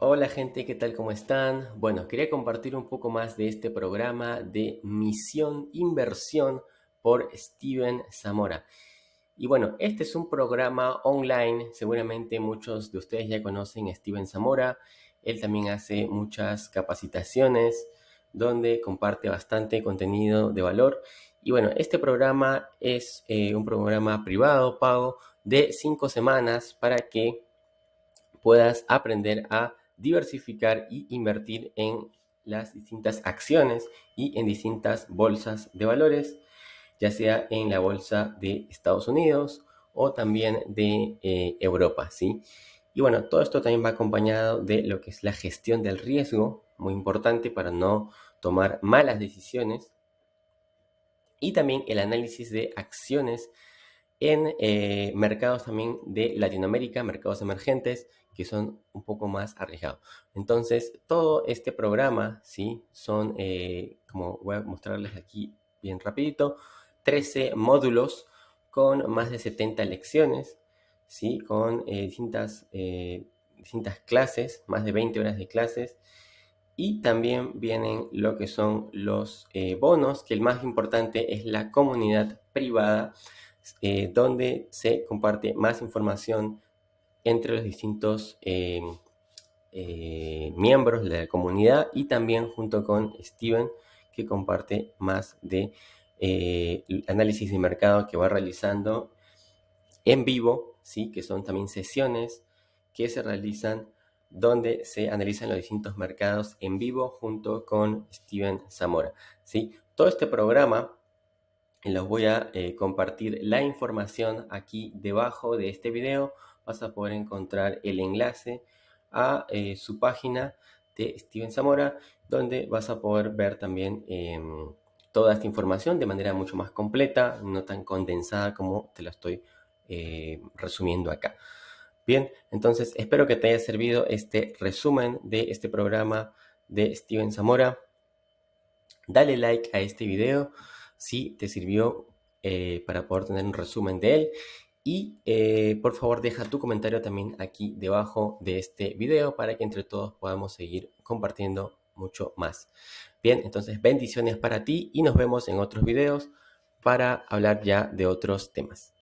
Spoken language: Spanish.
Hola gente, ¿qué tal? ¿Cómo están? Bueno, quería compartir un poco más de este programa de Misión Inversión por Steven Zamora. Y bueno, este es un programa online, seguramente muchos de ustedes ya conocen a Steven Zamora, él también hace muchas capacitaciones donde comparte bastante contenido de valor. Y bueno, este programa es eh, un programa privado, pago, de cinco semanas para que puedas aprender a diversificar y invertir en las distintas acciones y en distintas bolsas de valores, ya sea en la bolsa de Estados Unidos o también de eh, Europa, ¿sí? Y bueno, todo esto también va acompañado de lo que es la gestión del riesgo, muy importante para no tomar malas decisiones, y también el análisis de acciones en eh, mercados también de Latinoamérica, mercados emergentes, que son un poco más arriesgados. Entonces, todo este programa, ¿sí? Son, eh, como voy a mostrarles aquí bien rapidito, 13 módulos con más de 70 lecciones, ¿sí? Con eh, distintas, distintas clases, más de 20 horas de clases. Y también vienen lo que son los bonos, que el más importante es la comunidad privada eh, donde se comparte más información entre los distintos eh, eh, miembros de la comunidad y también junto con Steven, que comparte más de análisis de mercado que va realizando en vivo, ¿sí? que son también sesiones que se realizan donde se analizan los distintos mercados en vivo junto con Steven Zamora. ¿sí? Todo este programa les voy a eh, compartir la información aquí debajo de este video. Vas a poder encontrar el enlace a eh, su página de Steven Zamora, donde vas a poder ver también em, toda esta información de manera mucho más completa, no tan condensada como te la estoy eh, resumiendo acá. Bien, entonces espero que te haya servido este resumen de este programa de Steven Zamora. Dale like a este video si te sirvió eh, para poder tener un resumen de él. Y eh, por favor deja tu comentario también aquí debajo de este video para que entre todos podamos seguir compartiendo mucho más. Bien, entonces bendiciones para ti y nos vemos en otros videos para hablar ya de otros temas.